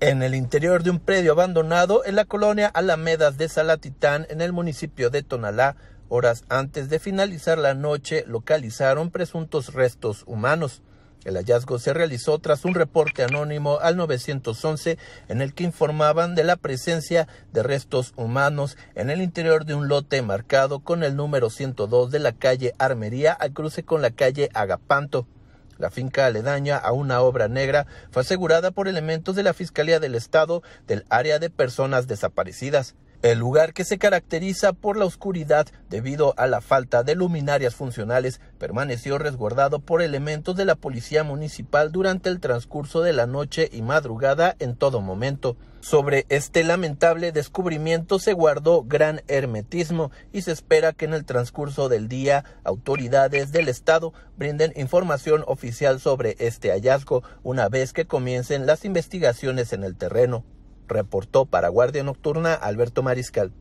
en el interior de un predio abandonado en la colonia Alamedas de Salatitán, en el municipio de Tonalá. Horas antes de finalizar la noche, localizaron presuntos restos humanos. El hallazgo se realizó tras un reporte anónimo al 911 en el que informaban de la presencia de restos humanos en el interior de un lote marcado con el número 102 de la calle Armería al cruce con la calle Agapanto. La finca aledaña a una obra negra fue asegurada por elementos de la Fiscalía del Estado del área de personas desaparecidas el lugar que se caracteriza por la oscuridad debido a la falta de luminarias funcionales permaneció resguardado por elementos de la policía municipal durante el transcurso de la noche y madrugada en todo momento. Sobre este lamentable descubrimiento se guardó gran hermetismo y se espera que en el transcurso del día autoridades del Estado brinden información oficial sobre este hallazgo una vez que comiencen las investigaciones en el terreno reportó para Guardia Nocturna Alberto Mariscal.